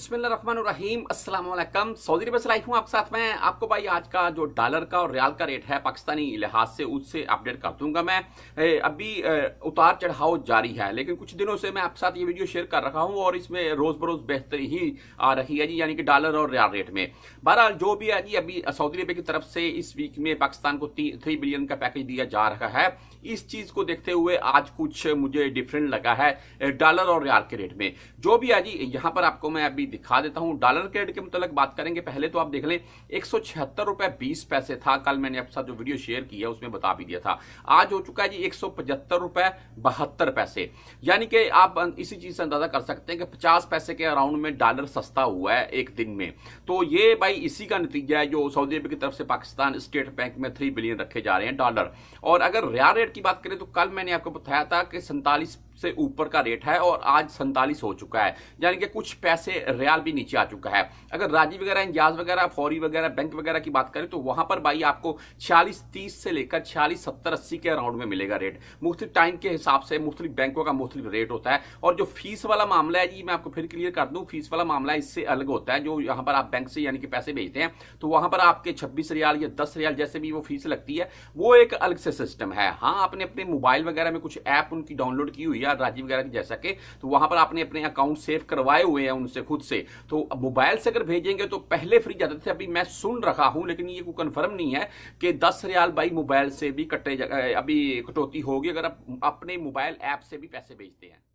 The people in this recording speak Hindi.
बिस्मिल्लाम असलम सऊदी अरब से लाइफ हूँ आपके साथ मैं आपको भाई आज का जो डॉलर का और रियाल का रेट है पाकिस्तानी लिहाज से उससे अपडेट कर दूंगा मैं अभी उतार चढ़ाव जारी है लेकिन कुछ दिनों से मैं आपके साथ ये वीडियो शेयर कर रहा हूँ और इसमें रोज़ बरोज़ बेहतरी ही आ रही है जी यानी कि डॉलर और रियाल रेट में बहरहाल जो भी है जी अभी सऊदी अरब की तरफ से इस वीक में पाकिस्तान को थ्री बिलियन का पैकेज दिया जा रहा है इस चीज़ को देखते हुए आज कुछ मुझे डिफरेंट लगा है डॉलर और रियाल के रेट में जो भी है जी यहाँ पर आपको मैं अभी दिखा देता हूं डॉलर के रेट के मुतलक बात करेंगे पहले तो आप देख लें एक सौ छिहत्तर रुपए बीस पैसे था कल मैंने आपके साथ जो वीडियो शेयर की है उसमें बता भी दिया था आज हो चुका है जी एक सौ पचहत्तर रुपए बहत्तर पैसे यानी कि आप इसी चीज से अंदाजा कर सकते हैं कि पचास पैसे के अराउंड में डॉलर सस्ता हुआ है एक दिन में तो ये भाई इसी का नतीजा है जो सऊदी अरब की तरफ से पाकिस्तान स्टेट बैंक में थ्री बिलियन रखे जा रहे हैं डॉलर और अगर रिया रेट की बात करें तो कल मैंने आपको बताया था कि सैंतालीस से ऊपर का रेट है और आज सैंतालीस हो चुका है यानी कि कुछ पैसे रियाल भी नीचे आ चुका है अगर राजीव वगैरह इंजाज वगैरह फौरी वगैरह बैंक वगैरह की बात करें तो वहां पर भाई आपको छियालीस तीस से लेकर छियालीस सत्तर अस्सी के अराउंड में मिलेगा रेट मुख्तलिफ टाइम के हिसाब से मुख्तलिफ बैंकों का मुख्तलिफ रेट होता है और जो फीस वाला मामला है जी मैं आपको फिर क्लियर कर दूँ फीस वाला मामला इससे अलग होता है जो यहाँ पर आप बैंक से यानी कि पैसे भेजते हैं तो वहां पर आपके छब्बीस रियाल या दस रियाल जैसे भी वो फीस लगती है वो एक अलग से सिस्टम है हाँ आपने अपने मोबाइल वगैरह में कुछ ऐप उनकी डाउनलोड की हुई है या राजीव गांधी जैसा के तो वहां पर आपने अपने अकाउंट सेव करवाए हुए हैं उनसे खुद से तो मोबाइल से अगर भेजेंगे तो पहले फ्री जाते थे अभी मैं सुन रखा हूं लेकिन ये को कन्फर्म नहीं है कि दस रियाल बाई मोबाइल से भी कटे अभी कटौती होगी अगर आप अपने मोबाइल ऐप से भी पैसे भेजते हैं